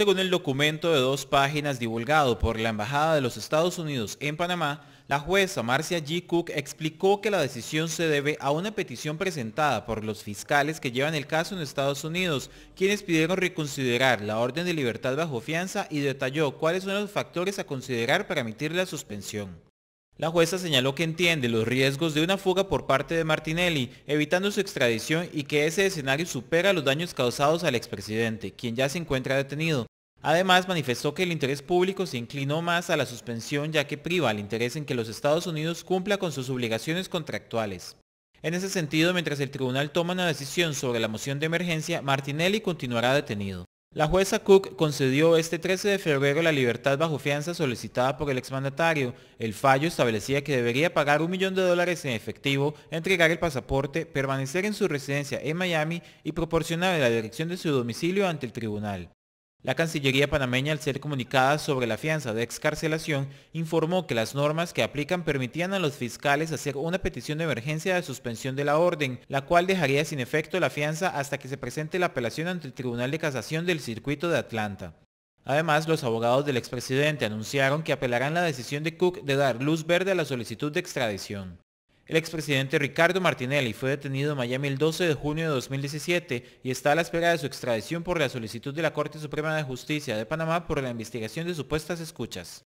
Según el documento de dos páginas divulgado por la Embajada de los Estados Unidos en Panamá, la jueza Marcia G. Cook explicó que la decisión se debe a una petición presentada por los fiscales que llevan el caso en Estados Unidos, quienes pidieron reconsiderar la orden de libertad bajo fianza y detalló cuáles son los factores a considerar para emitir la suspensión. La jueza señaló que entiende los riesgos de una fuga por parte de Martinelli, evitando su extradición y que ese escenario supera los daños causados al expresidente, quien ya se encuentra detenido, Además, manifestó que el interés público se inclinó más a la suspensión ya que priva el interés en que los Estados Unidos cumpla con sus obligaciones contractuales. En ese sentido, mientras el tribunal toma una decisión sobre la moción de emergencia, Martinelli continuará detenido. La jueza Cook concedió este 13 de febrero la libertad bajo fianza solicitada por el exmandatario. El fallo establecía que debería pagar un millón de dólares en efectivo, entregar el pasaporte, permanecer en su residencia en Miami y proporcionar la dirección de su domicilio ante el tribunal. La Cancillería panameña, al ser comunicada sobre la fianza de excarcelación, informó que las normas que aplican permitían a los fiscales hacer una petición de emergencia de suspensión de la orden, la cual dejaría sin efecto la fianza hasta que se presente la apelación ante el Tribunal de Casación del Circuito de Atlanta. Además, los abogados del expresidente anunciaron que apelarán la decisión de Cook de dar luz verde a la solicitud de extradición. El expresidente Ricardo Martinelli fue detenido en Miami el 12 de junio de 2017 y está a la espera de su extradición por la solicitud de la Corte Suprema de Justicia de Panamá por la investigación de supuestas escuchas.